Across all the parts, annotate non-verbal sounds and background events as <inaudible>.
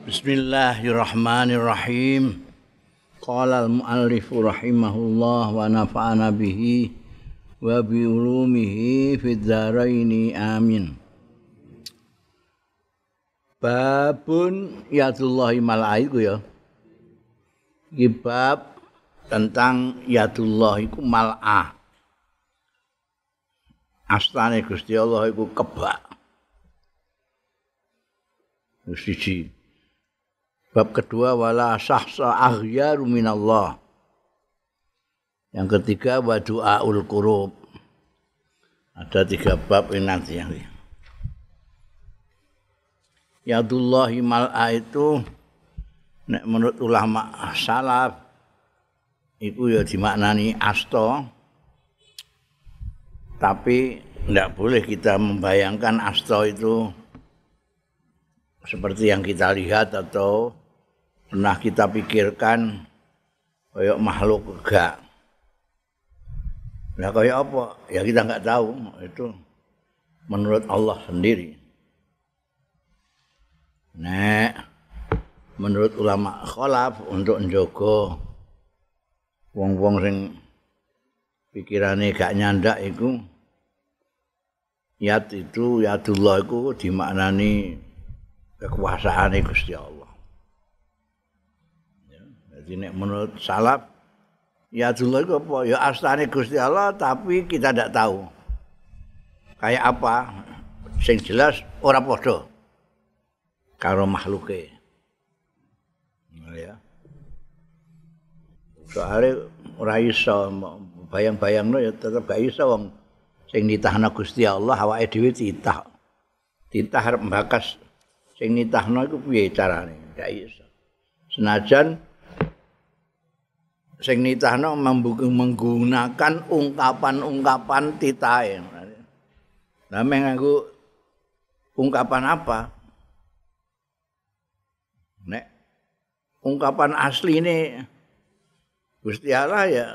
Bismillahirrahmanirrahim. Qala al-muallif rahimahullah wa nafa'ana bihi wa bi ulumihi fid dharaini amin. Babun yadullahi mal ya. Iki bab tentang yadullah ku mal'ah. Astane Gusti Allah iku kebak. Gusti Bab kedua wala sahsa aghyaru minallah. Yang ketiga wa du'aul qurub. Ada tiga bab ini nanti yang ini. Yadullahi mal'a itu nek menurut ulama salaf itu ya dimaknani asto tapi tidak boleh kita membayangkan asto itu seperti yang kita lihat atau pernah kita pikirkan kayak makhluk gak Nah kayak apa? Ya kita gak tahu itu menurut Allah sendiri. Nek menurut ulama kholaf untuk njogo wong-wong sing pikirane gak nyandak iku yat itu yadullah iku dimaknani kekuasaane Gusti Allah. Jadi menurut salaf ya Allah itu apa? Ya astane Gusti Allah tapi kita tidak tahu. Kayak apa? Sing jelas ora padha. Karo makhluke. Ya. Soale ora iso bayang-bayangno ya tetep gak iso wong sing ditahna Gusti Allah awake dhewe titah. Titah arep mbakas sing nitahno iku piye carane? Gak iso. Senajan sing nitahno menggunakan ungkapan-ungkapan titae. Lah meng ungkapan apa? Nek ungkapan asli ini Gusti Allah ya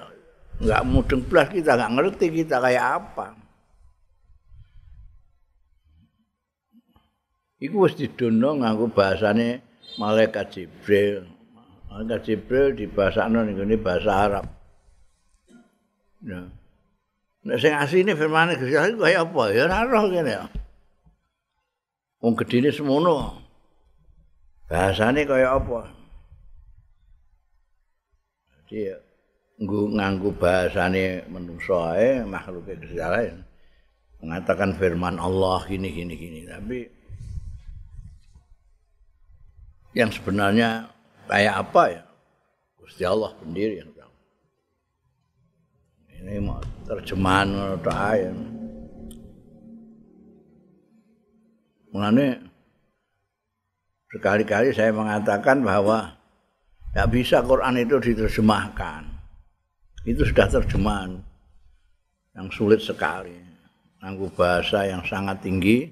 nggak mudeng belas kita nggak ngerti kita kayak apa. Iku wis didono nganggo bahasane malaikat Jibril. Malaikat Jibril dibahasakan ini, ini bahasa Arab. Ya. Nek sing asine firmane Gusti Allah kaya apa? Ya ora roh kene ya. Wong gedine semono. Bahasane kaya apa? Jadi nggo nganggo bahasane manusa ae makhluke Gusti Allah mengatakan firman Allah gini-gini, ini tapi yang sebenarnya kayak apa ya Gusti Allah sendiri yang tahu ini mau terjemahan doa mulanya sekali-kali saya mengatakan bahwa tidak bisa Quran itu diterjemahkan itu sudah terjemahan yang sulit sekali Nanggu bahasa yang sangat tinggi,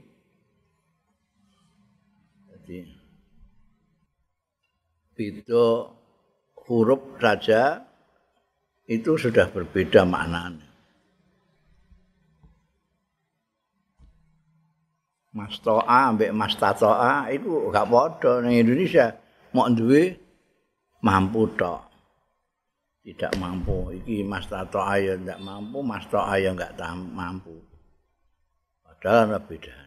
beda huruf raja itu sudah berbeda maknanya. Mas Toa ambek Mas Tatoa itu gak podo ning Indonesia. Mau duwe mampu tok. Tidak mampu. Iki Mas Tatoa ya ndak mampu, Mas Toa ya enggak mampu. Padahal ana beda.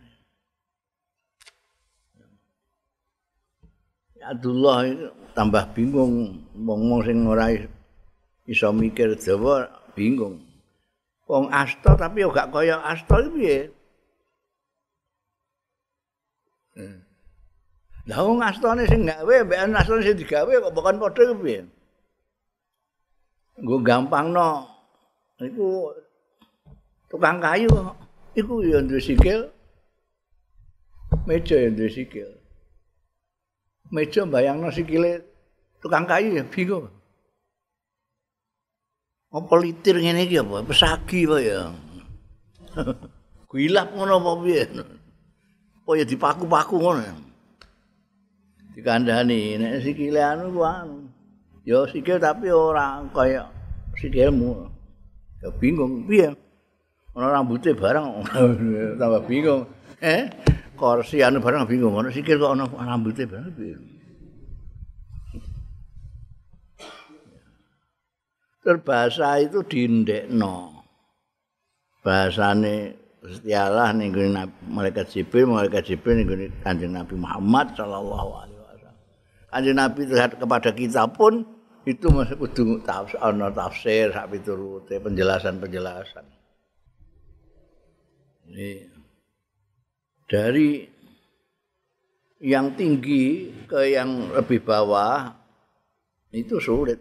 Abdullah tambah bingung ngomong wong sing ora iso mikir jawa, bingung wong asta tapi gak kaya asta piye hmm. Lah wong astane sing gawe mbek astane sing digawe kok bukan padha piye Gue gampang no, itu tukang kayu, itu yang dua sikil, meja yang dua sikil. meja mbayangno sikile tukang kayu ya biko. Apa litir ngene iki apa pesagi apa ya. <laughs> Kuilap ngono apa piye? Apa ya dipaku-paku ngono ya. Dikandhani nek sikile anu anu. Ya sikil tapi ora kaya sikilmu. Ya bingung piye. Ono rambutnya bareng <laughs> tambah bingung. Eh? kursi anu barang bingung ngono sikil kok ana rambuté barang bingung. Terbahasa itu diindekno. Bahasane Gusti Allah ning nggone malaikat Jibril, malaikat Jibril ning nggone Kanjeng Nabi Muhammad sallallahu alaihi wasallam. Kanjeng Nabi terhad kepada kita pun itu masih kudu tafsir ana tafsir sak penjelasan-penjelasan. Nih. dari yang tinggi ke yang lebih bawah itu sulit.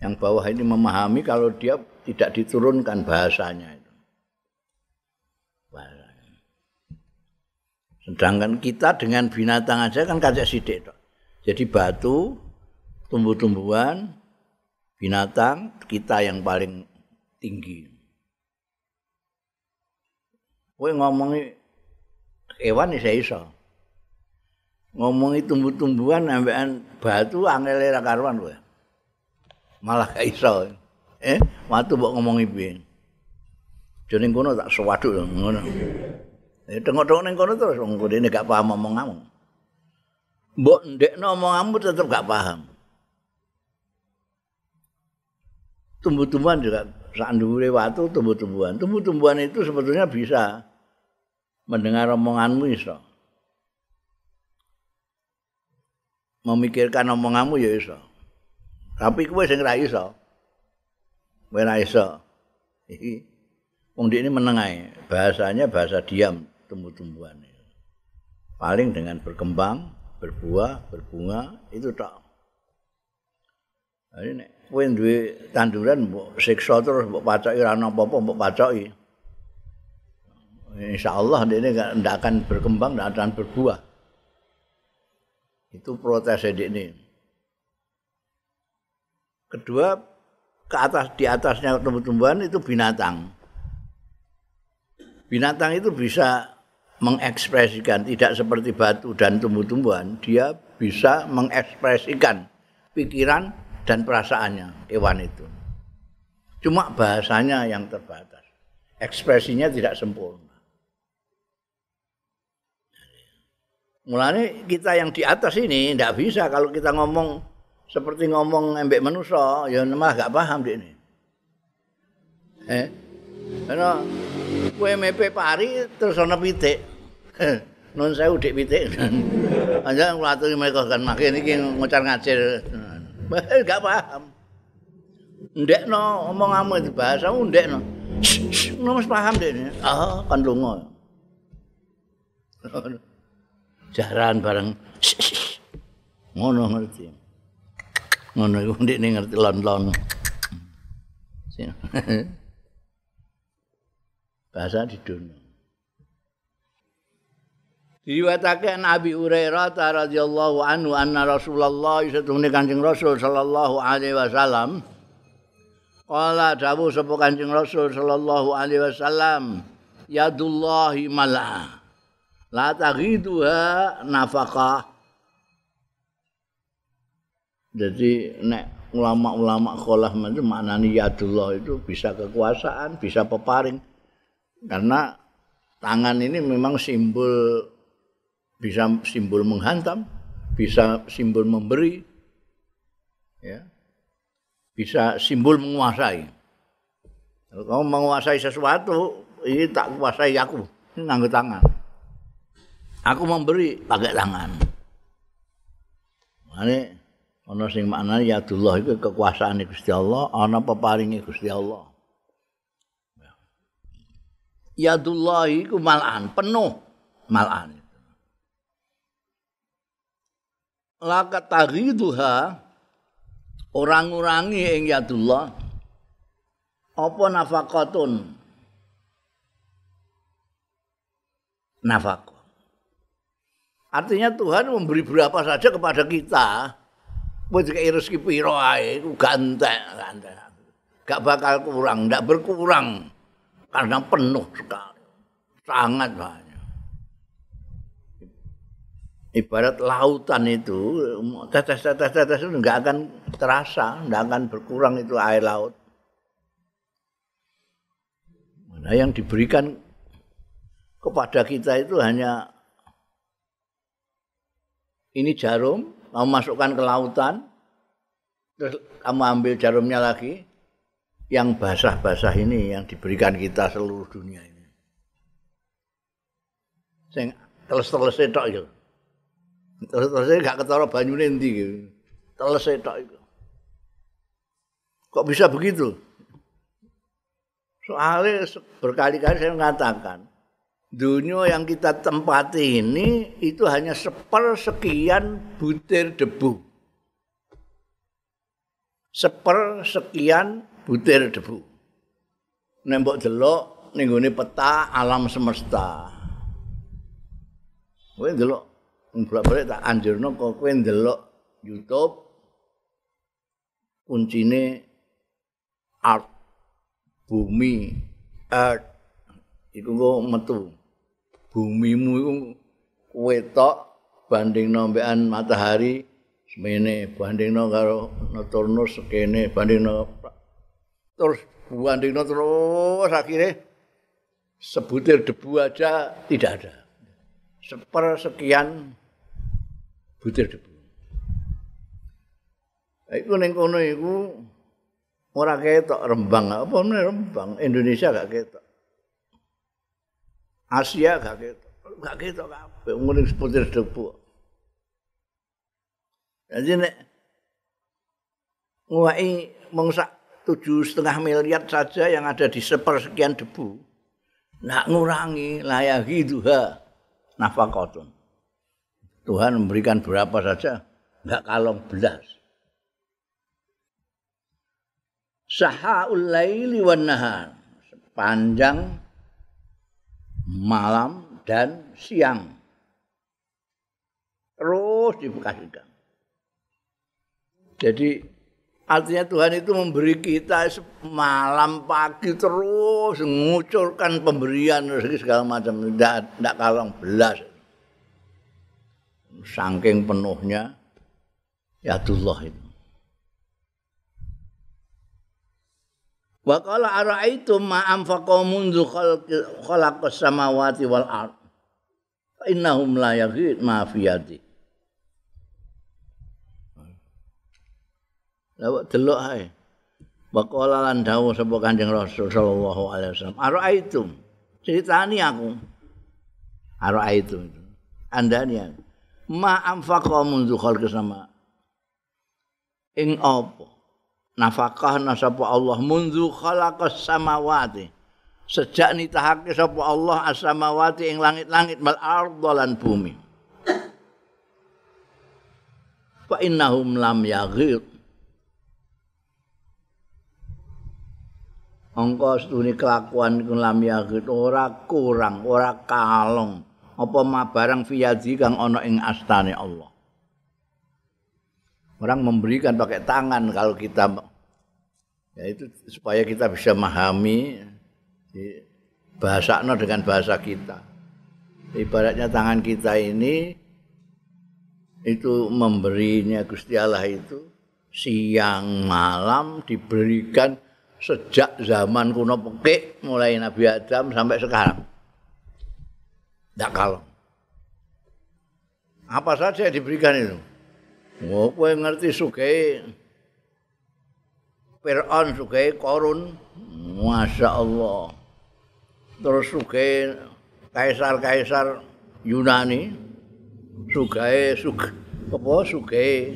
Yang bawah ini memahami kalau dia tidak diturunkan bahasanya itu. Sedangkan kita dengan binatang saja kan kasih sidik. Dok. Jadi batu, tumbuh-tumbuhan, binatang kita yang paling tinggi. Kowe ngomongi hewan iso iso. Ngomongi tumbuh-tumbuhan ambekan batu angel ora karuan kowe. Malah gak iso. Eh, watu mbok ngomongi piye? Jadi kono tak sewaduk ngono. Eh, tengok-tengok ning kono terus wong kene gak paham omong kamu. Mbok ndekno omong kamu tetep gak paham. Tumbuh-tumbuhan juga sak ndure watu tumbuh-tumbuhan. Tumbuh-tumbuhan itu sebetulnya bisa mendengar omonganmu iso. Memikirkan omonganmu ya iso. Tapi kowe sing ra iso. Kowe iso. Wong ini meneng bahasanya bahasa diam tumbuh-tumbuhan. Paling dengan berkembang, berbuah, berbunga itu tak. Jadi nek kowe duwe tanduran mbok siksa terus mbok pacoki ra ono apa mbok pacoki. insya Allah ini tidak akan berkembang, tidak akan berbuah. Itu protes ini. Kedua, ke atas di atasnya tumbuh-tumbuhan itu binatang. Binatang itu bisa mengekspresikan tidak seperti batu dan tumbuh-tumbuhan, dia bisa mengekspresikan pikiran dan perasaannya hewan itu. Cuma bahasanya yang terbatas. Ekspresinya tidak sempurna. Mulane kita yang di atas ini ndak bisa kalau kita ngomong seperti ngomong embek manusia, ya malah gak paham dia ini. Eh, karena kue mepe pari terus ana pitik. Eh, nun saya udik pitik. Hanya <laughs> waktu mereka kan makin ini ngucar ngacir. Eh, gak paham. Ndek no ngomong kamu itu bahasa, ndek no. Nomor paham deh ini. Ah, kan lu jahran bareng ngono ngerti ngono iku ngerti lon-lon <laughs> bahasa di dunia Diwatake Nabi Hurairah radhiyallahu anhu anna Rasulullah sallallahu kancing Rasul sallallahu alaihi wasallam Kala dawuh sapa Kanjeng Rasul sallallahu alaihi wasallam yadullahi mala'a la taghiduha nafaqah jadi nek ulama-ulama kholah itu maknani yadullah itu bisa kekuasaan, bisa peparing karena tangan ini memang simbol bisa simbol menghantam, bisa simbol memberi ya. Bisa simbol menguasai. Kalau menguasai sesuatu, ini tak kuasai aku, ini nganggut tangan. Aku memberi pakai tangan. Mane ana sing ya Allah iku kekuasaane Gusti Allah, ana peparinge Gusti Allah. Ya Allah iku malan, penuh malan. Laka taghiduha orang-orangi ing Allah ya apa nafaqatun nafak Artinya Tuhan memberi berapa saja kepada kita. Buat kayak rezeki piro ae gantek, gantek. Gak bakal kurang, gak berkurang karena penuh sekali. Sangat banyak. Ibarat lautan itu tetes-tetes-tetes itu gak akan terasa, gak akan berkurang itu air laut. Nah, yang diberikan kepada kita itu hanya ini jarum, kamu masukkan ke lautan, terus kamu ambil jarumnya lagi, yang basah-basah ini yang diberikan kita seluruh dunia ini. Sing teles-teles tok ya. Teles-teles gak ketara banyune endi iki. Teles tok iku. Kok bisa begitu? Soalnya berkali-kali saya mengatakan, dunia yang kita tempati ini itu hanya sepersekian butir debu. Sepersekian butir debu. Nembok delok ninggune peta alam semesta. Kowe delok bolak-balik tak anjurno kok kowe delok YouTube kuncine art bumi art iku metu bumimu iku wetok bandingno mbekan matahari semene bandingno karo Saturnus kene bandingno terus bandingno terus akhire sebutir debu aja tidak ada seper sekian butir debu iku ning kono iku ora ketok rembang apa rembang Indonesia gak ketok Asia gak gitu, Gak ketok kabeh muni seputir debu. Jadi nek nguwai mongsa tujuh setengah miliar saja yang ada di sepersekian debu, nak ngurangi layaki duha nafakotun. Tuhan memberikan berapa saja, enggak kalong belas. Saha ulaili wan nahar sepanjang malam dan siang. Terus dibekasikan. Jadi artinya Tuhan itu memberi kita malam pagi terus mengucurkan pemberian rezeki segala macam tidak tidak kalang belas. Saking penuhnya ya Tuhan itu. Wa qala ara'aytum ma anfaqa mundu khalaqas samawati wal ard innahum la yaghit ma fiyati. Lah delok ae. Wa qala lan dawuh sapa Kanjeng Rasul sallallahu alaihi wasallam, ara'aytum ceritani aku. Ara'aytum itu. Andani ma anfaqa mundu khalaqas sama ing apa? nafakah nasapa Allah munzu khalaqas samawati sejak nitahake sapa Allah as-samawati ing langit-langit mal ardh lan bumi fa innahum lam yaghir angka sedune kelakuan iku lam yaghir ora kurang ora kalong apa mabarang fiyadi kang ana ing astane Allah Orang memberikan pakai tangan kalau kita Ya itu supaya kita bisa memahami bahasa no dengan bahasa kita. Ibaratnya tangan kita ini itu memberinya Gusti Allah itu siang malam diberikan sejak zaman kuno pekik mulai Nabi Adam sampai sekarang. Tidak kalau. Apa saja yang diberikan itu? Mau oh, kue ngerti sugeng. Fir'aun sugai korun Masya Terus sugai Kaisar-kaisar Yunani Sugai suge, Apa sugai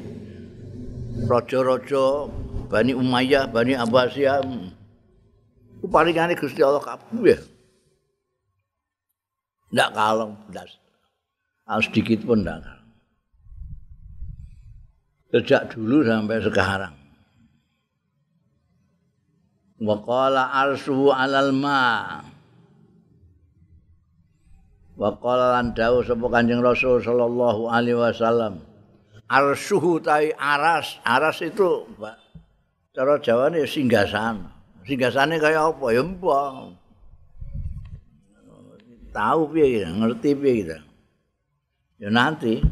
Rojo-rojo Bani Umayyah, Bani Abbasiyah Kupalingannya Gusti Allah kapu ya Tidak kalau Tidak ah, sedikit pun tidak Sejak dulu sampai sekarang wa qala arsu 'alal ma wa qala lan dawu sapa kanjeng rasul sallallahu alaihi wasallam arsuhu tai aras aras itu Pak cara jawane singgasan singgasane kaya apa ya mbok tahu piye ngerti piye kita ya nanti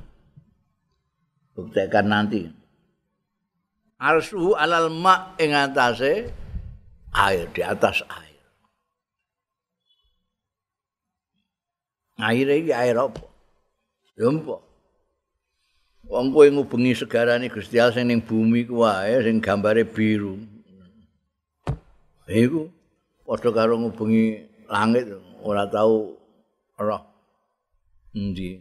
buktikan nanti arsuhu 'alal ma ing atase air di atas air. Air ini air apa? Lumpuh. Wong kowe ngubengi segara ini Gusti Allah sing ning bumi ku wae sing gambare biru. Iku padha karo ngubengi langit ora tahu roh endi.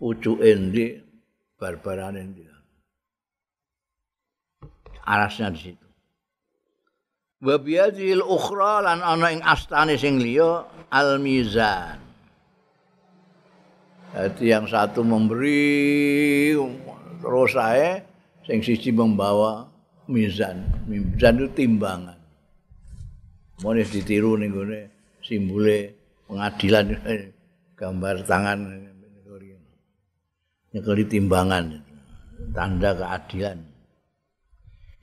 Pucuke endi barbarane endi. Arasnya di situ. wa biyadil ukhra lan ana ing astane sing liya al mizan Jadi yang satu memberi terus saya sing sisi membawa mizan mizan itu timbangan mau ditiru nih gue simbole pengadilan <laughs> gambar tangan nyekeli timbangan tanda keadilan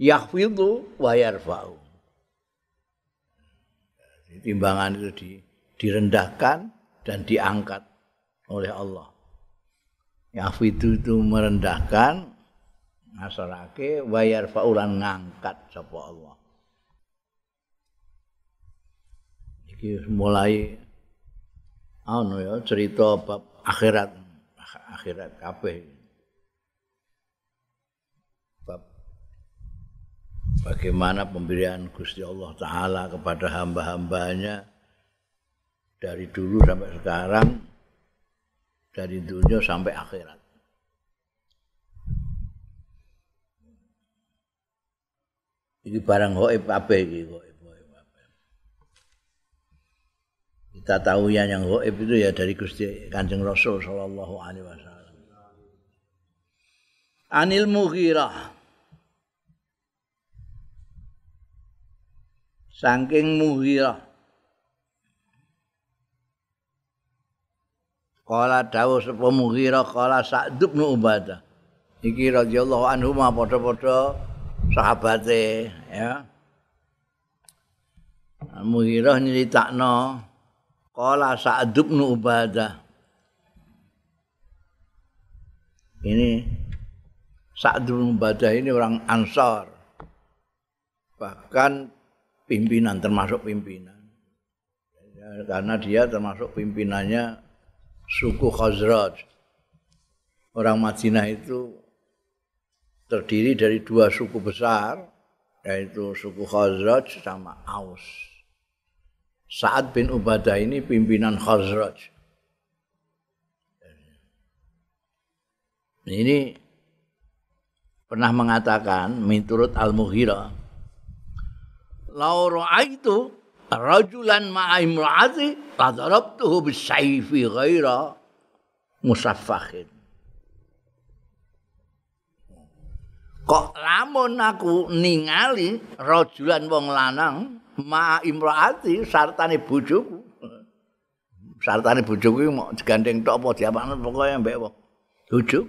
yakfidu wa yarfa'u timbangan itu direndahkan dan diangkat oleh Allah. Yafu itu itu merendahkan asarake wayar faulan ngangkat sapa Allah. Iki mulai anu ya cerita bab akhirat akhirat kabeh. Bab bagaimana pemberian Gusti Allah Ta'ala kepada hamba-hambanya dari dulu sampai sekarang, dari dunia sampai akhirat. Ini barang hoib apa ini? Hoib, Kita tahu yang yang hoib itu ya dari Gusti Kanjeng Rasul Sallallahu Alaihi Wasallam. Anil Mughirah. saking muhirah Qala dawuh sapa Mughirah Qala Sa'dub bin Ubadah. Iki radhiyallahu anhu ma padha-padha sahabate ya. Mughirah nyritakno Qala Sa'dub bin Ubadah. Ini Sa'dub bin Ubadah ini orang Ansar. Bahkan pimpinan termasuk pimpinan ya, karena dia termasuk pimpinannya suku Khazraj orang Madinah itu terdiri dari dua suku besar yaitu suku Khazraj sama Aus Sa'ad bin Ubadah ini pimpinan Khazraj ini pernah mengatakan menurut Al-Mughirah law ra'aitu rajulan ma'a imra'ati la darabtuhu bisayfi ghaira musaffakhin kok lamun aku ningali rajulan wong lanang ma'a imra'ati sartane bojoku sartane bojoku mau digandeng tok apa diapakno pokoke mbek wong bojoku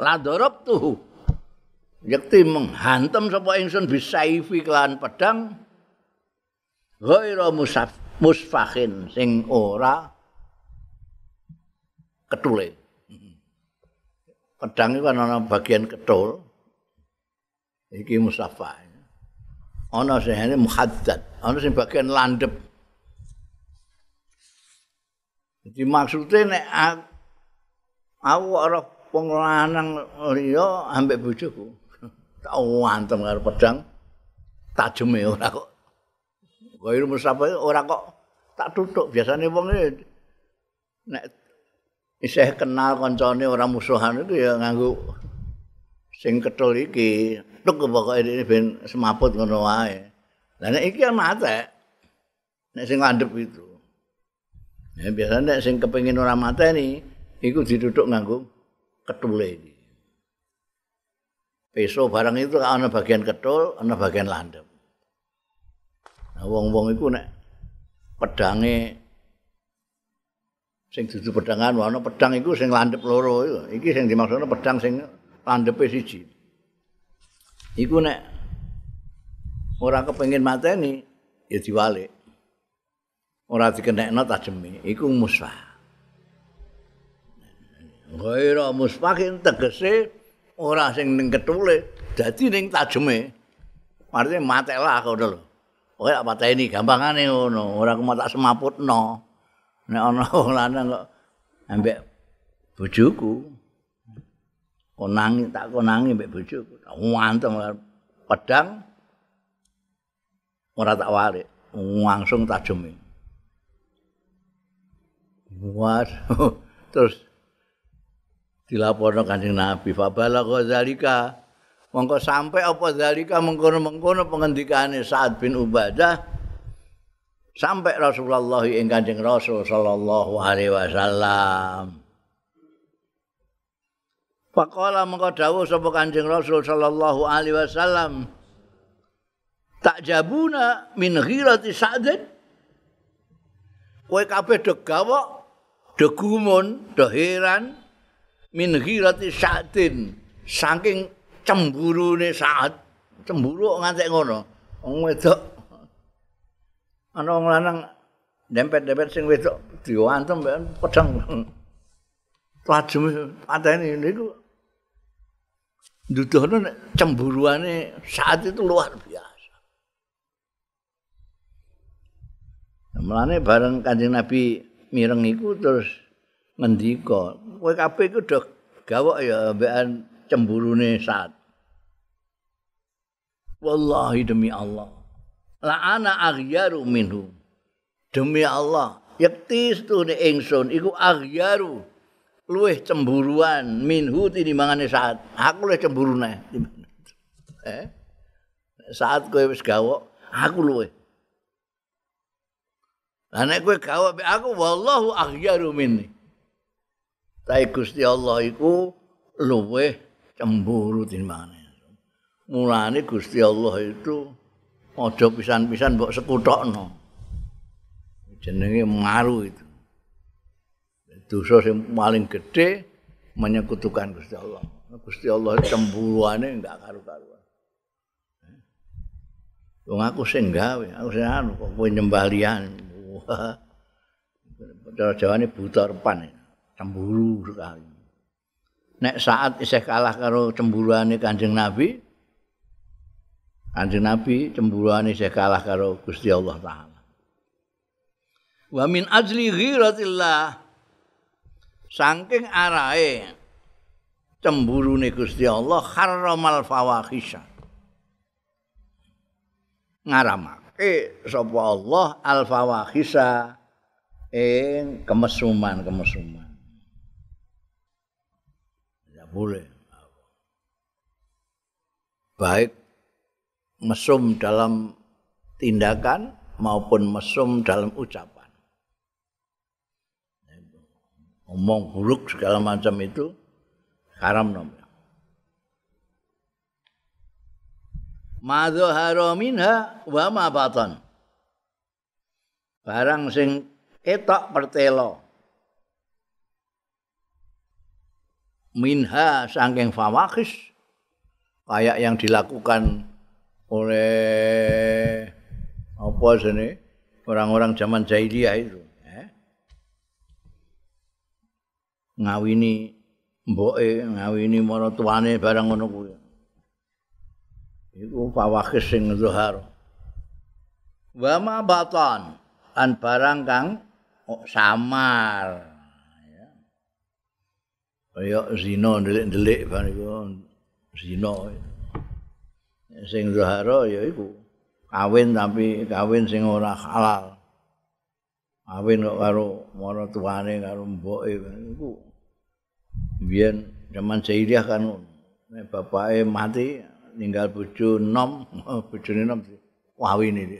la darabtuhu Yakti menghantam sapa ingsun bisaifi kelan pedang ghaira musaf musfakhin sing ora ketule. Pedang iku ana bagian ketul. Iki musaffa. Ana sing ana muhaddad, ana sing bagian landep. Jadi maksudnya nek aku ora wong lanang liya ambek bojoku. Oh, ngantem karo pedang tajeme ora kok gawe rumus apa ora kok tak tutuk biasanya wong e nek isih kenal koncone ora musuhan itu ya nganggo sing ketul iki tuk pokoke ini ben semaput ngono wae lah nek iki mate nek sing landep itu ya biasanya nek sing kepengin ora mateni iku dituduk nganggo ketule iki Peso barang itu ana bagian ketul, ana bagian landhep. Nah wong-wong iku nek pedange sing dudu pedangan ana pedang iku sing landhep loro iki sing dimaksudna pedang sing landhepe siji. Iku nek ora kepengin mateni ya diwalik. Ora dikenekno tajeme iku Gairah Ghairu musfa tegese ora sing ning ketule dadi ning tajeme artine matelah ngono lho kowe apa teni gampangane ngono ora kok tak semaputno nek ana <laughs> wong lanang kok ambek bojoku konangi tak konangi mbek bojoku ngantem pedang ora tak wale langsung tajeme buat <laughs> terus dilaporno kanjeng Nabi fabala ghazalika mongko sampai apa zalika mengkono-mengkono pengendikane Sa'ad bin Ubadah sampai Rasulullah ing kanjeng Rasul sallallahu alaihi wasallam Pakola mongko dawuh sapa Kanjeng Rasul sallallahu alaihi wasallam tak jabuna min ghirati sa'dan kowe kabeh de gawok de min ghirati sa'tin saking cemburune sa'at cemburu ngantek ngono wong wedok ana wong lanang dempet-dempet sing wedok diwantem pedang tajem pateni niku Duduhnya cemburuannya saat itu luar biasa. Namanya bareng kancing Nabi mireng itu terus ngendika kowe kabeh iku dhek gawok ya ambekan cemburune saat. wallahi demi Allah la ana aghyaru minhu demi Allah yakti setune ingsun iku aghyaru luweh cemburuan minhu tinimbangane saat aku luweh cemburune eh saat kowe wis gawok aku luwe. lha nek kowe gawok aku wallahu aghyaru minni Tapi Gusti Allah iku luweh cemburu timane. Mulane Gusti Allah itu aja pisan-pisan mbok sekutokno. Jenenge maru itu. Dosa sing paling gedhe menyekutukan Gusti Allah. Gusti Allah cemburuane enggak karu-karuan. Wong aku sing gawe, aku sing anu kok kowe nyembah liyan. Padahal buta repan. Ya. cemburu sekali. Nek saat isih kalah karo cemburuane Kanjeng Nabi, Kanjeng Nabi cemburuane isih kalah karo Gusti Allah taala. Wa min ajli ghiratillah saking arahe cemburune Gusti Allah haramal fawahisha. Ngaramake sapa Allah al fawahisha ing kemesuman-kemesuman. boleh baik mesum dalam tindakan maupun mesum dalam ucapan ngomong buruk segala macam itu haram namanya Mazhara minha wa ma batan. Barang sing ketok pertelo minha sangking fawakis kayak yang dilakukan oleh apa sini orang-orang zaman jahiliyah itu eh? ngawini mboe ngawini moro barang ngono kuwi iku fawakis sing zuhar wa ma batan an barang kang oh, samar kaya zina ndelik-ndelik ban iku zina sing zahara ya iku kawin tapi kawin sing ora halal kawin kok karo mara tuane karo mboke iku biyen zaman jahiliyah kan nek bapake mati ninggal bojo nom bojone nom kawin iki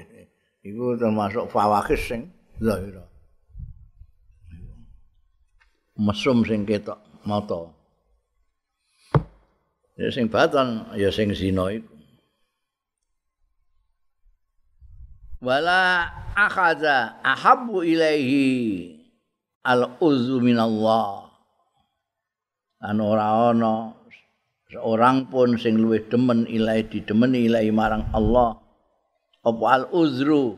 iku termasuk fawakis sing zahira mesum sing ketok mata. Ya sing batan ya sing zina iku. Wala akhadha ahabbu ilaihi al-uzu minallah. Anu ora ana seorang pun sing luwih demen ilahi didemeni ilahi marang Allah apa al uzru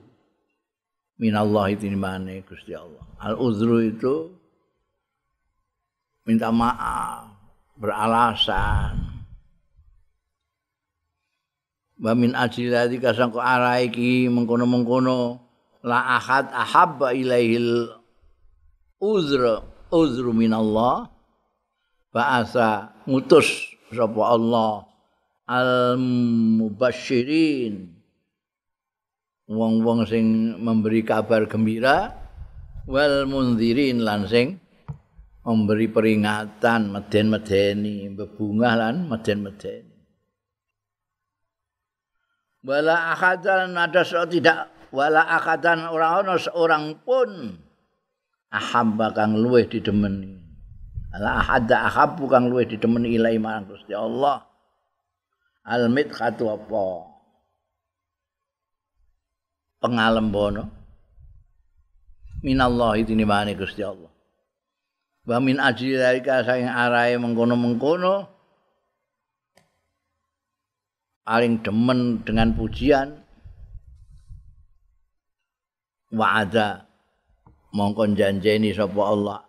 minallah itu dimana Gusti Allah al uzru itu minta maaf, beralasan. Wa min ajli kasangku sangko alaiki mengkono-mengkono la ahad ahabba ilaihil uzra uzru minallah ba'asa ngutus sapa Allah al mubasyirin wong-wong sing memberi kabar gembira wal mundzirin lan sing memberi peringatan meden-medeni bebungah lan meden-medeni wala akadan ada so tidak wala akadan orang-orang seorang pun ahabba kang luweh didemeni ala ahada ahabu kang luweh didemeni ilahi marang Gusti Allah al katu apa pengalem bono minallahi tinimane Gusti Allah wa min ajli zalika saing arae mengkono-mengkono paling demen dengan pujian Wa'ada ada mongko janjeni sapa Allah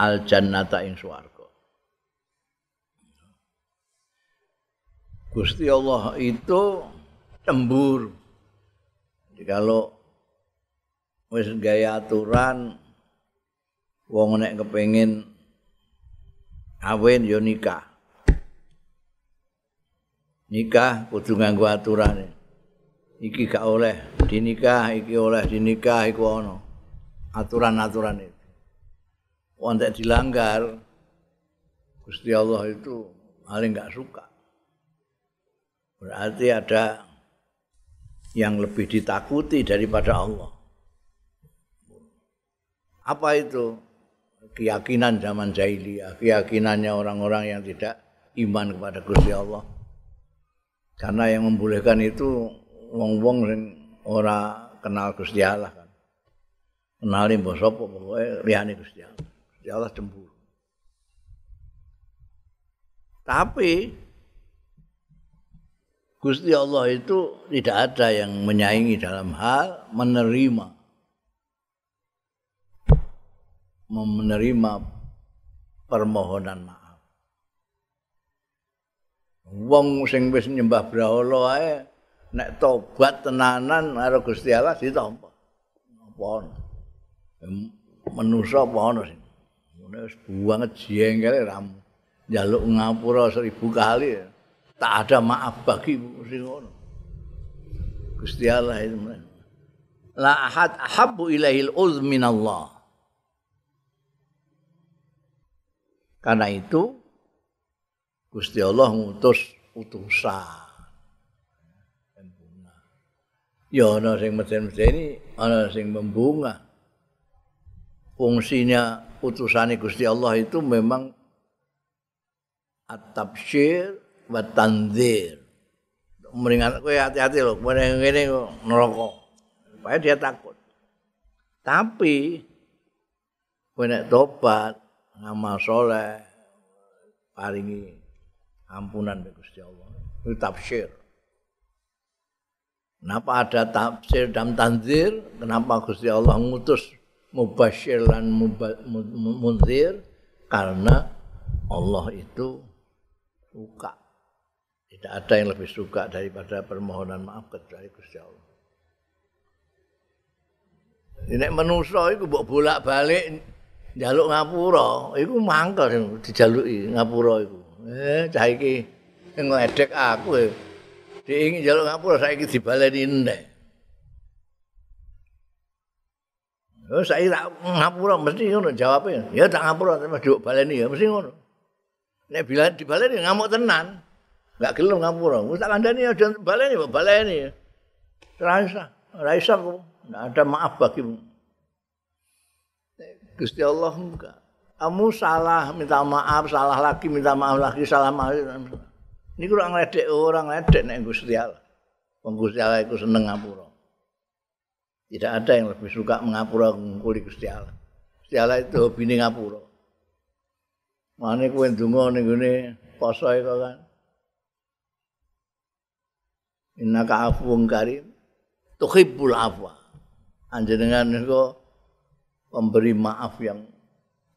al jannata ing swarga Gusti Allah itu cemburu. Jadi kalau wis gaya aturan wong nek kepengin kawin yo nikah. Nikah kudu nganggo aturan. Iki gak oleh dinikah, iki oleh dinikah iku ono. Aturan-aturan itu. Wong dilanggar Gusti Allah itu paling gak suka. Berarti ada yang lebih ditakuti daripada Allah. Apa itu? keyakinan zaman jahiliyah, keyakinannya orang-orang yang tidak iman kepada Gusti Allah. Karena yang membolehkan itu wong-wong sing ora kenal Gusti Allah kan. Kenali mbok sapa pokoke liyane Gusti Allah. Gusti Allah cemburu. Tapi Gusti Allah itu tidak ada yang menyaingi dalam hal menerima Memenerima permohonan maaf. Wong sing wis nyembah brahala ae nek tobat tenanan karo Gusti Allah ditampa. Apa ono? Manusa apa ono sing? Ngene wis buang jengkel ram. Jaluk ngapura seribu kali ya. Tak ada maaf bagi sing ngono. Gusti Allah La ahad habbu ilaihil uzminallah. Karena itu Gusti Allah ngutus utusan. Ya ana sing mesen ini ana sing membunga Fungsinya utusan Gusti Allah itu memang at-tabsyir wa tanzir. Meringat kowe ya hati-hati loh, kowe ngene kok neraka. Supaya dia takut. Tapi kowe nek tobat amal soleh paringi ampunan dari Gusti Allah itu tafsir kenapa ada tafsir dan tanzir kenapa Gusti Allah ngutus mubasyir dan munzir karena Allah itu suka tidak ada yang lebih suka daripada permohonan maaf dari Gusti Allah ini manusia itu bolak-balik Jaluk ngapura iku mangkel dijaluki ngapura iku eh cah iki ngedek aku diingi jaluk ngapura saiki dibaleni neh yo oh, saiki tak ngapura mesti ngono jawabnya. ya tak ngapura tapi duk baleni ya mesti ngono nek bilang dibaleni ngamuk tenan Gak gelem ngapura. Wis tak kandhani ya dan baleni, baleni. Raisa, Raisa kok ada maaf bagimu. Gusti Allah enggak. Kamu salah minta maaf, salah lagi minta maaf lagi, salah lagi. Ini kurang ngeledek orang, oh, ngeledek nih Gusti Allah. Gusti Allah itu seneng ngapura. Tidak ada yang lebih suka mengapura ngumpuli Gusti Allah. Gusti Allah itu hobi ngapura. Mana kuen dungo nih gini, poso itu kan. Inna ka'afu karim, tuhibbul afwa. Anjir dengan ini memberi maaf yang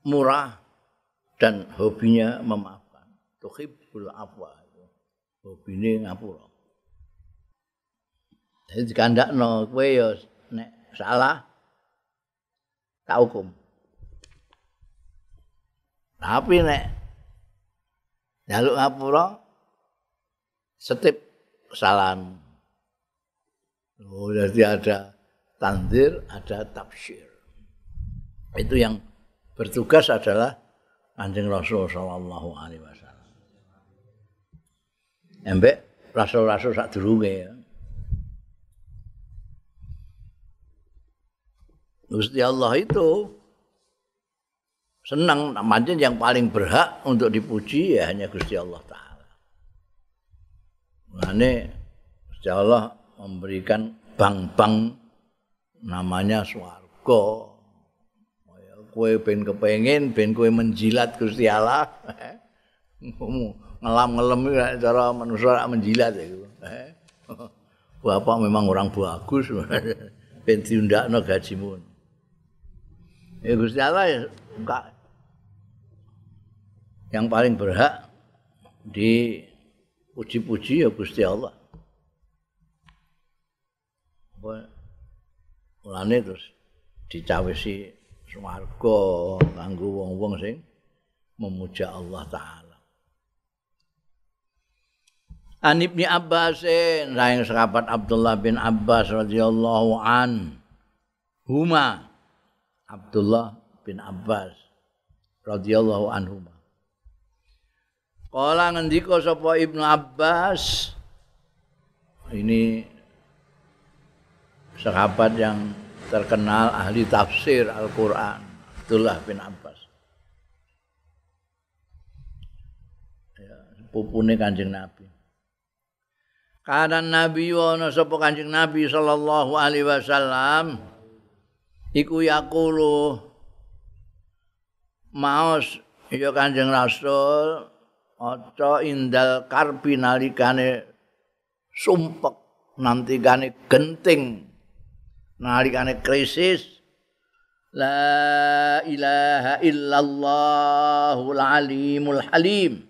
murah dan hobinya memaafkan. Tuhibbul afwa. Hobine ngapura. Jadi dikandakno kowe ya nek salah tak hukum. Tapi nek jaluk ngapura setip kesalahan. Oh, jadi ada tanzir, ada tafsir. itu yang bertugas adalah anjing rasul sallallahu alaihi wasallam embek rasul-rasul sak durunge Gusti Allah itu senang namanya yang paling berhak untuk dipuji ya hanya Gusti Allah taala. Mane Gusti Allah memberikan bang-bang namanya swarga. kowe ben kepengin ben kowe menjilat Gusti Allah. Eh? Ngelam-ngelam cara manusia nak menjilat itu. Eh? Bapak memang orang bagus. <laughs> ben diundakno gajimu. Ya Gusti Allah yang paling berhak di puji-puji ya Gusti Allah. Mulane terus dicawisi swarga kanggo wong-wong sing memuja Allah taala. An Ibnu Abbas eh, saing sahabat Abdullah bin Abbas radhiyallahu an huma Abdullah bin Abbas radhiyallahu anhuma. Kala ngendika sapa Ibnu Abbas ini sahabat yang terkenal ahli tafsir Al-Quran Abdullah bin Abbas ya, Pupune kanjeng Nabi Karena Nabi wana sopo kanjeng Nabi Sallallahu alaihi wasallam Iku yakulu Maos Ya kanjeng Rasul Oco indal karbi nalikane Sumpek nanti gane genting nalikane krisis la ilaha illallah alimul halim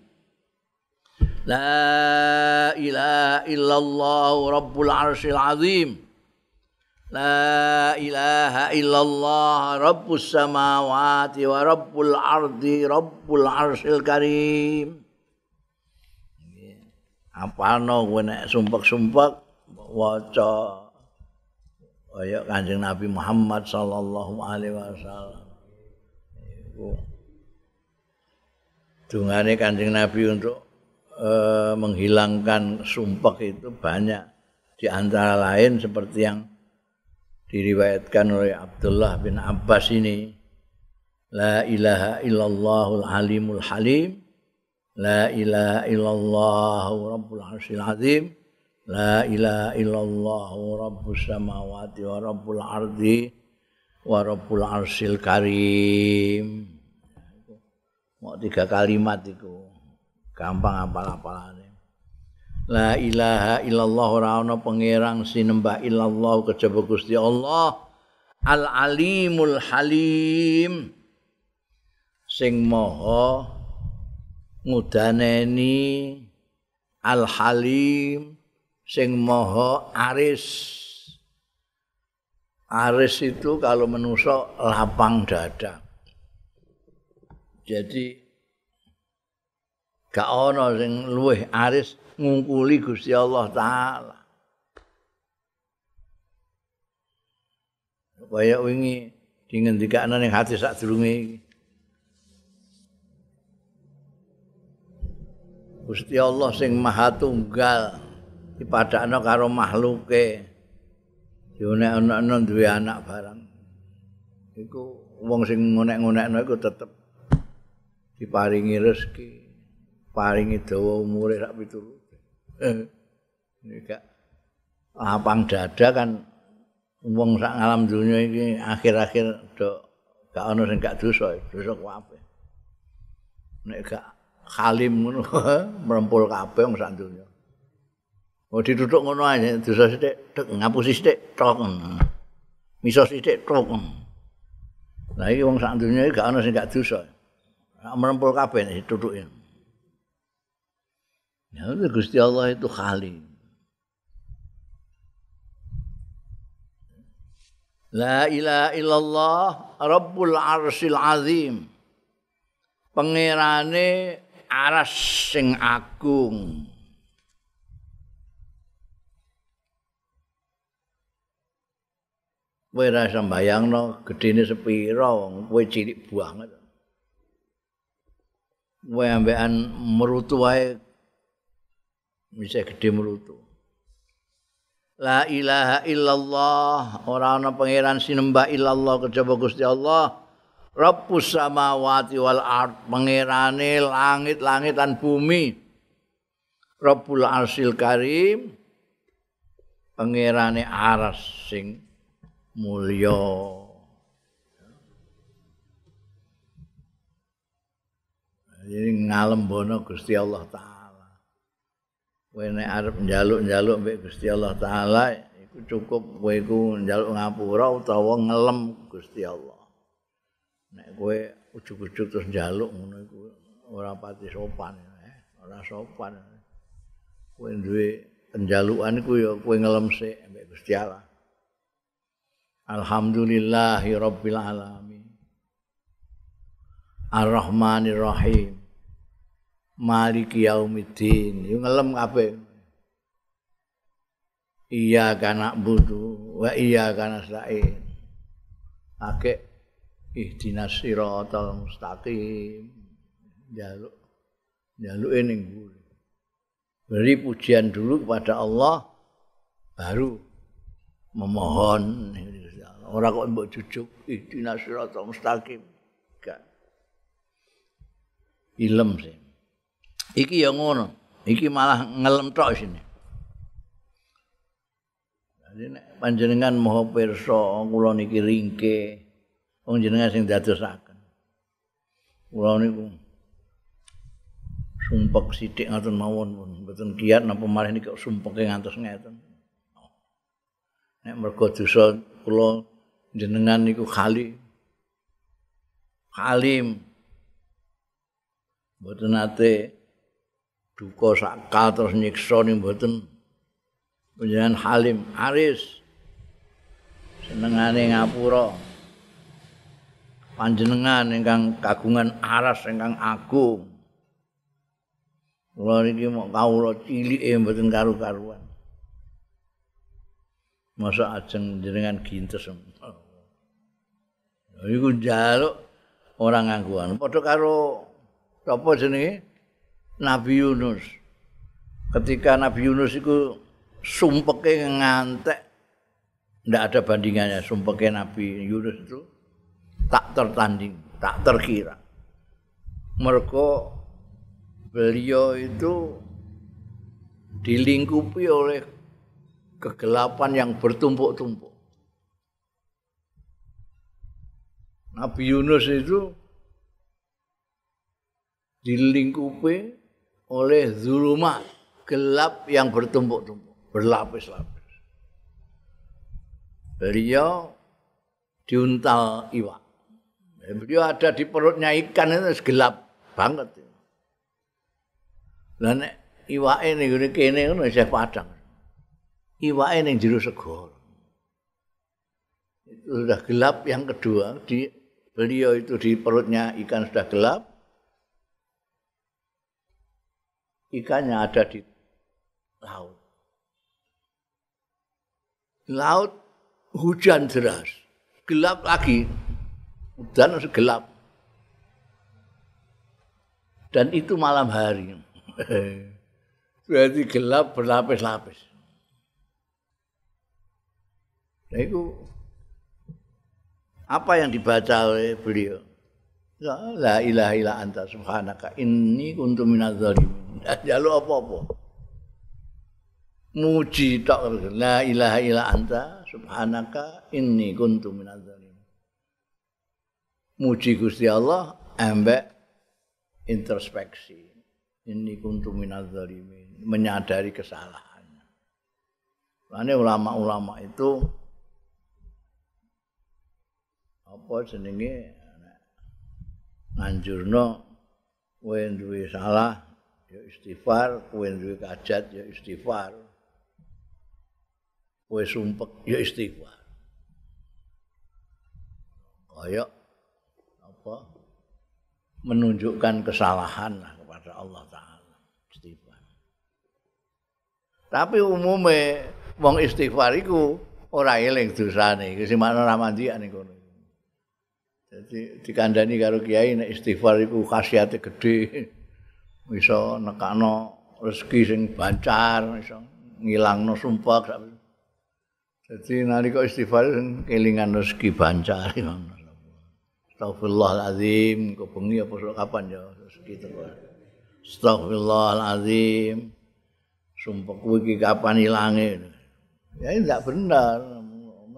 la ilaha illallah rabbul arsyil azim la ilaha illallah rabbus samawati wa rabbul ardi rabbul arsyil karim apa no gue nek sumpek sumpek wocok kaya oh Kanjeng Nabi Muhammad sallallahu alaihi wasallam. Iku dungane Kanjeng Nabi untuk e, menghilangkan sumpek itu banyak di antara lain seperti yang diriwayatkan oleh Abdullah bin Abbas ini la ilaha illallahul alimul halim la ilaha illallahul rabbul arsyil azim La ilaha illallah rabbus samawati wa rabbul ardi wa rabbul arsil karim. Mau tiga kalimat itu. Gampang apal-apalane. La ilaha illallah ora ana pangerang sinembah illallah kejaba Gusti Allah. Al alimul halim sing maha ngudaneni al halim sing maha aris aris itu kalau menuso lapang dada jadi gak ono sing luweh aris ngungkuli Gusti Allah taala kaya wingi dingendikane ning hati sadurunge iki Gusti Allah sing maha tunggal dipadakno karo makhluke. Dene ana-ana duwe anak barang. Iku wong sing ngonek-ngonekno iku tetep diparingi rezeki, paringi dawa umure sak piturute. <laughs> Nika lapang dada kan wong sak alam donya iki akhir-akhir dok gak ana sing gak dosa, dosa kabeh. Nek gak halim ngono <laughs> merempul kabeh wong sak donya. Oh diduduk ngono aja, dosa sithik, ngapusi ngapus sithik, tok. Miso sithik tok. Lah iki wong sak dunya gak ana sing gak dosa. Nak merempul kabeh nek dituduk ya. Ya Gusti Allah itu khali. La ilaha illallah Rabbul arsil azim Pengirane aras sing agung Kowe ra iso mbayangno gedene sepira wong kowe cilik banget. Kowe ambekan merutu wae bisa gede merutu. La ilaha illallah ora ana pangeran sinembah illallah kejaba Gusti Allah. Rabbus samawati wal ard pangerane langit-langit lan bumi. Rabbul arsil karim pangerane aras sing mulya Jadi ngalem bono Gusti Allah Ta'ala. Wene arep njaluk-njaluk mbek Gusti Allah Ta'ala, itu cukup kue njaluk ngapura utawa ngelem Gusti Allah. Nek kue ujuk-ujuk terus njaluk, ngono itu orang pati sopan. Eh. sopan. Kue njaluk njalukan ku ya kue ngelem sih mbek Gusti Allah. Alhamdulillahi Rabbil Alamin Ar-Rahmanirrahim Maliki Yaumiddin Ini ngelem apa Iya karena budu Wa iya karena sa'in Ake Ihdina sirotol mustaqim Jaluk Jaluk ini gue Beri pujian dulu kepada Allah Baru Memohon ora kok mbok jujuk ihdinash shirotol mustaqim kan ilem sih iki ya ngono iki malah ngelem tok sini jadi nek panjenengan moho pirsa kula niki ringke wong jenengan sing dadosaken kula niku sumpek sithik ngoten mawon pun mboten kiat napa malah niki sumpek ngantos ngeten nek mergo dosa kula jenengan niku kali halim mboten ate duka sakal terus nyiksa ning mboten jenengan halim aris senengane ngapura panjenengan ingkang kagungan aras ingkang agung kula niki mok kawula cilike mboten karu-karuan masa ajeng jenengan gintes Iku jaluk orang ngangguan. Padha karo sapa jenenge? Nabi Yunus. Ketika Nabi Yunus iku sumpeke ngantek ndak ada bandingannya sumpeke Nabi Yunus itu tak tertanding, tak terkira. Mergo beliau itu dilingkupi oleh kegelapan yang bertumpuk-tumpuk. Nabi Yunus itu dilingkupi oleh zulumah gelap yang bertumpuk-tumpuk, berlapis-lapis. Beliau diuntal iwak. Beliau ada di perutnya ikan itu gelap banget. Dan iwak ini, gini ngene kene saya isih padang. ini ini jero segol. Itu sudah gelap yang kedua di beliau itu di perutnya ikan sudah gelap ikannya ada di laut laut hujan deras gelap lagi hujan harus gelap dan itu malam hari <laughs> berarti gelap berlapis-lapis nah itu apa yang dibaca oleh beliau? La ilaha illa anta subhanaka inni kuntu minadz zalimin. <laughs> Jalu apa-apa. Muji tok la ilaha illa anta subhanaka inni kuntu minadz zalimin. Muji Gusti Allah ambek introspeksi. Inni kuntu minadz zalimin, menyadari kesalahannya. karena ulama-ulama itu apa jenenge nganjurno kowe duwe salah ya istighfar kowe duwe kajat ya istighfar kowe sumpek ya istighfar kaya apa menunjukkan kesalahan kepada Allah taala istighfar tapi umumnya wong istighfar iku ora eling dosane iki sing makna ramandian Jadi dikandani karo kiai nek istighfar iku khasiate gedhe. Bisa nekakno rezeki sing bancar, bisa ngilangno sumpah sak Jadi nalika istighfar kelingan rezeki bancar ngono. Astagfirullahalazim, kok bengi apa sok kapan ya rezeki teko. Astagfirullahalazim. Sumpah kuwi kapan ilange. Ya ini tidak benar,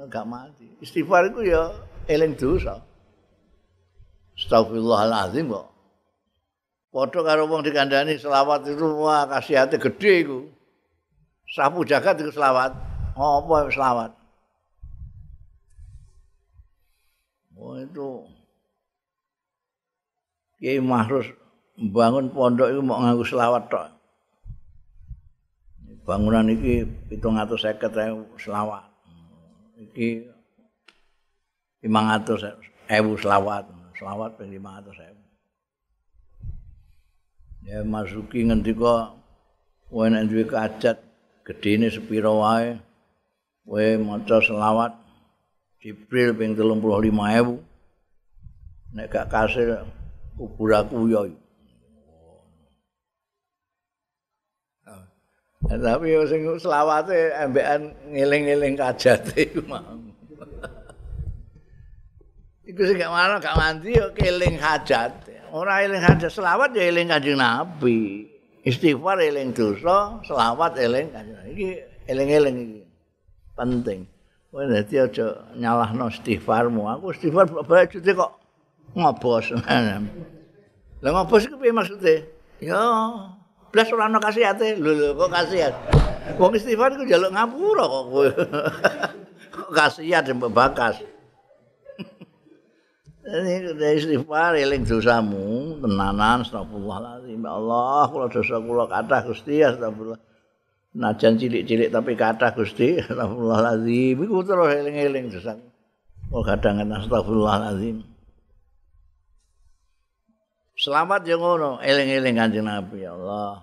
enggak mati. Istighfar itu ya eling dosa. So. astagfirullahalazim kok. Padha karo dikandani selawat itu wah kasih hati gede iku. Sapu jagat iku selawat. Ngopo selawat? Oh itu Kiai Mahrus pondok itu mau ngaku selawat toh. Bangunan ini hitung atau selawat. Ini hitung atau selawat. selawat ping 500 saya. Ya masuki ngendi kok kowe nek duwe kajat gedene sepira wae kowe maca selawat dipril ping 35000 nek gak kasil kubur aku yo. Oh. Tapi yo sing selawate embekan ngiling-ngiling kajate <laughs> mau. iku sing gak ono gak mandi yo keling hajat. Ora eling hajat selawat yo eling Kanjeng Nabi. Istighfar eling dosa, selawat eling Kanjeng Nabi. Iki eling-eling iki. Penting. Wene dadi aja nyalahno istighfarmu. Aku istighfar bae kok ngobos. Lha ngobos iku piye maksude? Yo, blas ora ono kasihate. Lho lho kok kasihan. Wong istighfar iku njaluk ngapura kok kowe. <laughs> Kok kasihan mbak bakas. Ini pari, ilik dosamu, tenanan, astagfirullahaladzim. Allah, kula dosa kula kathah gusti, astagfirullah. Najan cilik-cilik tapi kathah gusti, astagfirullahaladzim. terus kutero ilik-ilik dosamu. kadang kadangan, astagfirullahaladzim. Selamat ya ngono, ilik-ilik kancing Nabi, ya Allah.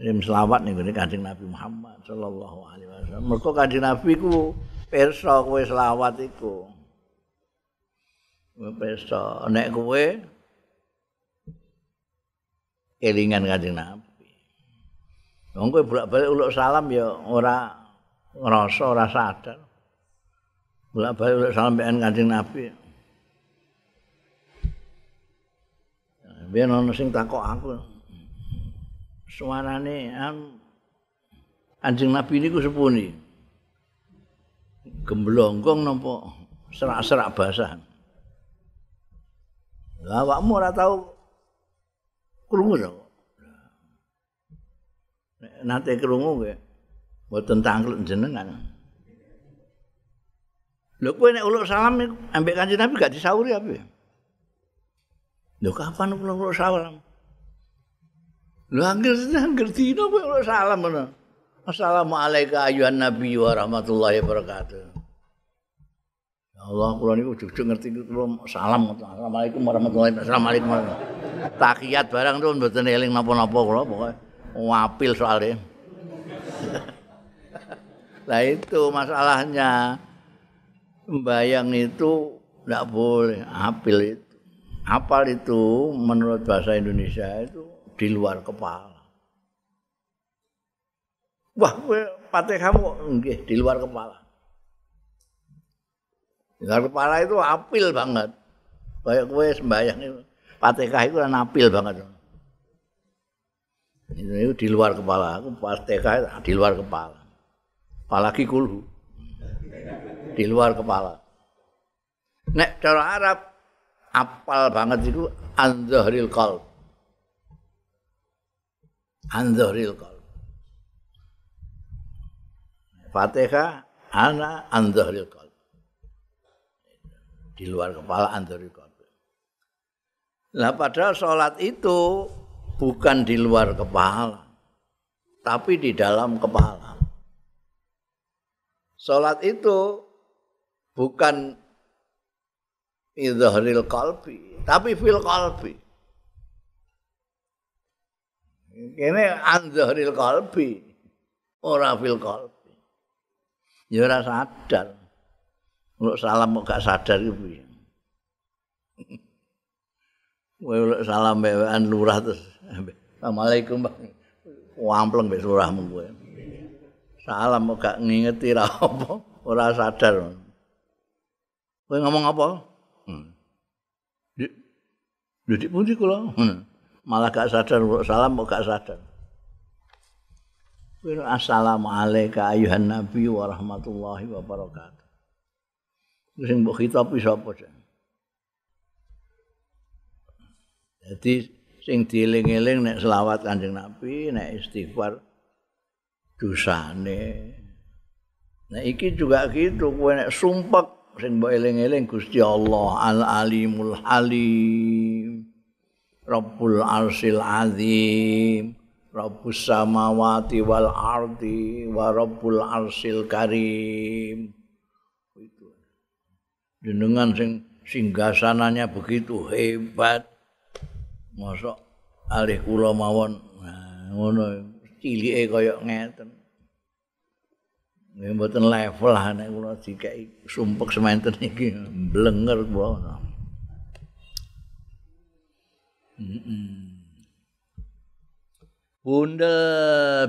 Ini selawat, nih, ini kancing Nabi Muhammad, sallallahu alaihi wasallam. Mereka kancing Nabi ku, perso ku selawat iku. pesta nek kowe kelingan kanjeng Nabi. Wong kowe bolak-balik uluk salam ya ora ngerasa ora sadar. Bolak-balik uluk salam ben kanjeng Nabi. Ben ono sing takok aku. Suarane an Anjing Nabi ini ku sepuni. Gemblonggong nampok serak-serak basah. Lah awakmu ora tau krungu to. Nek nate krungu ge mboten tanglet jenengan. Lho kowe nek uluk salam ambek kanjeng Tapi, gak disauri apa? Lho kapan kula uluk salam? Lho angger angger dino kowe uluk salam ngono. Assalamualaikum ayuhan nabi wa rahmatullahi wabarakatuh. Allah kula niku jujur ngerti kula salam asalamualaikum warahmatullahi wabarakatuh. Takiat barang tuh mboten eling napa-napa kula pokoke ngapil soalnya. <laughs> Lah itu masalahnya. Membayang itu ndak boleh apil itu. Apal itu menurut bahasa Indonesia itu di luar kepala. Wah, patek kamu nggih di luar kepala. Besar kepala itu apil banget. Kayak gue sembahyang itu. Patekah itu kan apil banget. Ini itu di luar kepala. Aku patekah itu di luar kepala. Apalagi kulhu. Di luar kepala. Nek cara Arab, apal banget itu anzahril kal. Anzahril kal. Fatihah, anak anzahril kal. di luar kepala antari kodok. Nah padahal sholat itu bukan di luar kepala, tapi di dalam kepala. Sholat itu bukan idhahril kalbi, tapi fil kalbi. Ini andhahril kalbi, ora fil kalbi. Ya sadar. Ngulak salam kok gak sadar iki piye. salam bewean lurah terus. Assalamualaikum, Bang. Wampleng mbek lurahmu kowe. Salam kok gak ngingeti ra apa, ora sadar. Kowe ngomong apa? Hmm. Dik. pun sih kula. Hmm. Malah gak sadar ngulak salam kok gak sadar. Assalamualaikum ayuhan nabi warahmatullahi wabarakatuh. sing mbok khitab sapa jeneng. Jadi sing dieling-eling nek selawat Kanjeng Nabi, nek istighfar dosane. Nah iki juga gitu kowe nek sumpek sing mbok eling-eling Gusti Allah Al Alimul Halim. Rabbul Arsil Azim. Rabbus Samawati wal Ardi wa Rabbul Arsil Karim. jenengan sing singgasananya begitu hebat masuk alih kula mawon ngono cilike kaya ngeten mboten level lah nek kula dikeki sumpek semanten iki blenger kula Bunda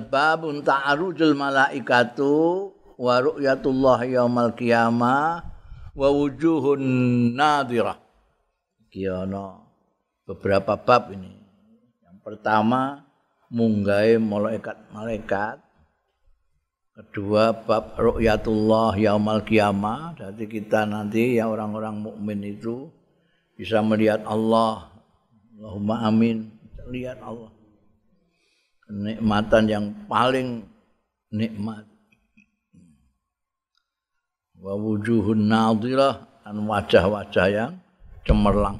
babun ta'arujul malaikatu wa ru'yatullah yaumal qiyamah wa wujuhun nadhirah. Iki ana beberapa bab ini. Yang pertama munggahe malaikat-malaikat. Kedua bab ru'yatullah yaumal qiyamah. Jadi kita nanti ya orang-orang mukmin itu bisa melihat Allah. Allahumma amin. Lihat Allah. Kenikmatan yang paling nikmat wa wujuhun nadhirah an wajah-wajah yang cemerlang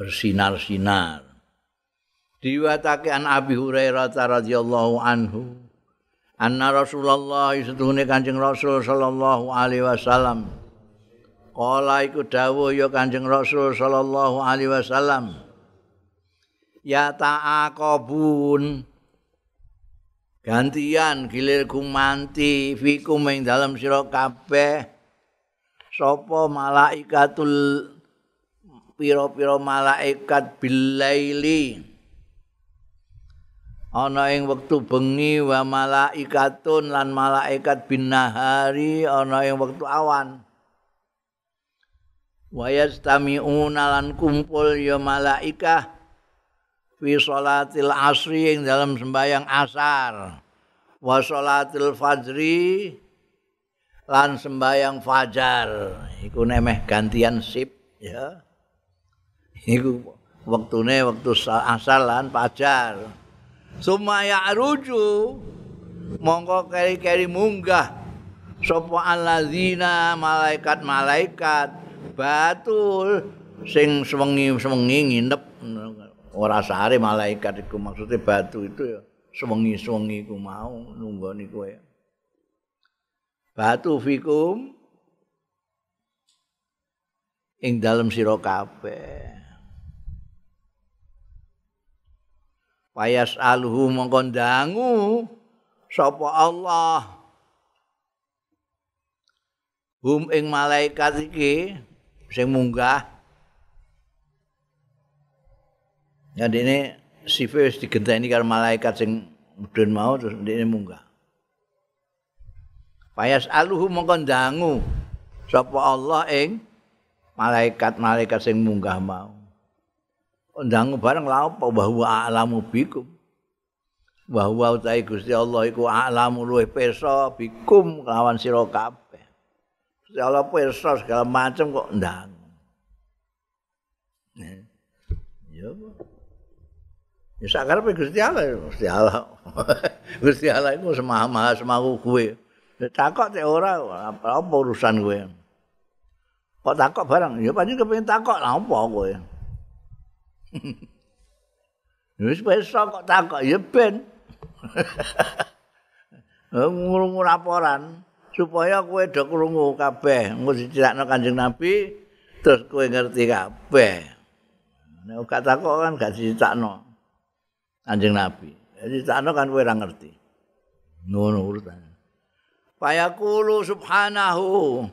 bersinar-sinar diwatake an Abi Hurairah radhiyallahu anhu anna Rasulullah sedhune Kanjeng Rasul sallallahu alaihi wasallam qala iku dawuh ya Kanjeng Rasul sallallahu alaihi wasallam ya ta'aqabun gantian gilirku manti fikum ing dalam sira kabeh sapa malaikatul pira-pira malaikat bilaili ana ing wektu bengi wa malaikatun lan malaikat binahari ana ing wektu awan wa yastami'una lan kumpul ya malaikah fi sholatil asri yang dalam sembahyang asar wa sholatil fajri lan sembahyang fajar iku nemeh gantian sip ya iku waktune waktu asar lan fajar summa ya'ruju mongko keri-keri munggah sapa allazina malaikat-malaikat batul sing swengi-swengi nginep ora sare malaikat iku maksudnya batu itu ya Suwengi-suwengi ku mau nunggu niku ya. Batu fikum ing dalam siro kape. Payas aluhu mengkondangu Sapa Allah. Hum ing malaikat iki sing munggah Jadi ini sifir harus digenteni karena malaikat sing mudun mau terus ini munggah. Payas aluhu mongkon dangu. Sapa Allah ing malaikat-malaikat sing munggah mau. Undangu bareng la bahwa alamu bikum. Bahwa utai Gusti Allah iku alamu luwih pirsa bikum kelawan sira kabeh. Allah pirsa segala macam kok ndang. Ya. Yeah. sakarepe Gusti Allah, Gusti Allah. Gusti Allah iku semaha-maha semaku kuwe. Takok te ora apa urusan kuwe. Kok takok barang? Ya panjenengan kepengin takok lah apa kowe. Wis besok kok takok ya ben. Ngurung-ngurung laporan supaya kowe do krungu kabeh engko dicritakno Kanjeng Nabi terus kowe ngerti kabeh. Nek gak takok kan gak dicritakno. Anjing Nabi. Jadi takno kan kowe ora ngerti. Ngono urutane. Fayaqulu subhanahu.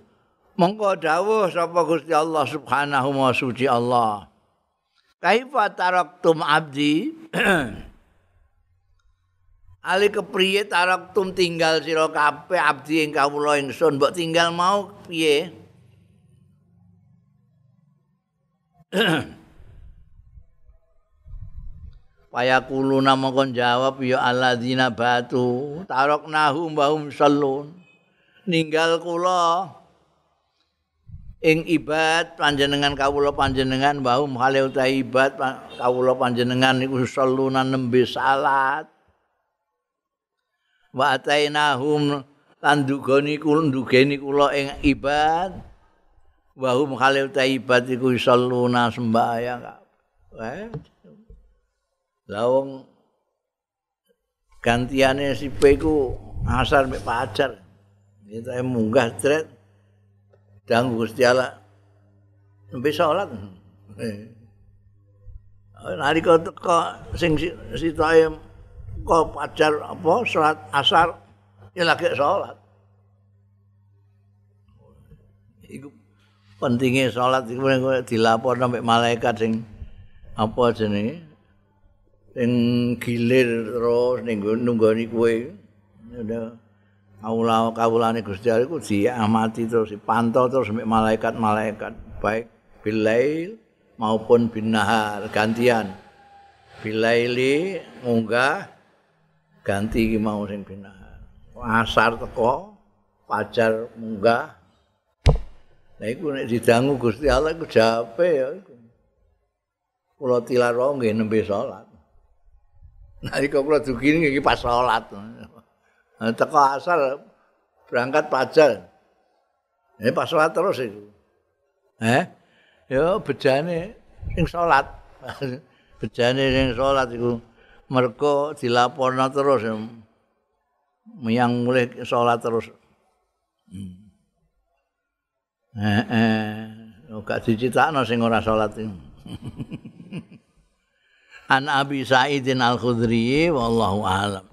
Mengko dawuh sapa Gusti Allah subhanahu wa suci Allah. Kaifa taraktum abdi? <clears throat> Ali kepriye taraktum tinggal sira kabeh abdi ing kawula ingsun mbok tinggal mau piye? <clears throat> Payakuluna mongkon jawab ya alladzina batu taroknahu mbahum sallun. Ninggal kula ing ibad panjenengan kawula panjenengan mbahum hale utahi ibad kawula panjenengan niku sallun nembe salat. Wa atainahum lan dugoni kula dugeni kula ing ibad wa hum khalil taibat iku sallu sembahyang. Eh? lawang gantiannya si peku asar mek pacar kita yang munggah tret dan gusti ala sampai sholat eh, nari kau teko sing si, si kau pacar apa sholat asar ya lagi sholat Iku pentingnya sholat itu dilapor sampai malaikat sing apa jenenge ning gilir terus ning nunggoni kowe. Kawula kawulane Gusti Allah iku diamati terus dipantau terus sama malaikat-malaikat baik bilail maupun binahar gantian. Bilaili munggah ganti iki mau sing binahar. Asar teko pajar munggah. Lah iku nek didangu Gusti Allah iku jape ya iku. Kula tilar wae nembe salat. Nanti kok kula dugin iki pas salat. Nah, teko asal berangkat pajar. Ini eh, pas salat terus itu. Eh? Yo bejane sing salat. <laughs> bejane sing salat iku mergo dilaporno terus ya. Miyang mulai salat terus. Hmm. Eh, eh, gak dicitakno sing ora salat iku. <laughs> an Abi Sa'idin Al-Khudri wallahu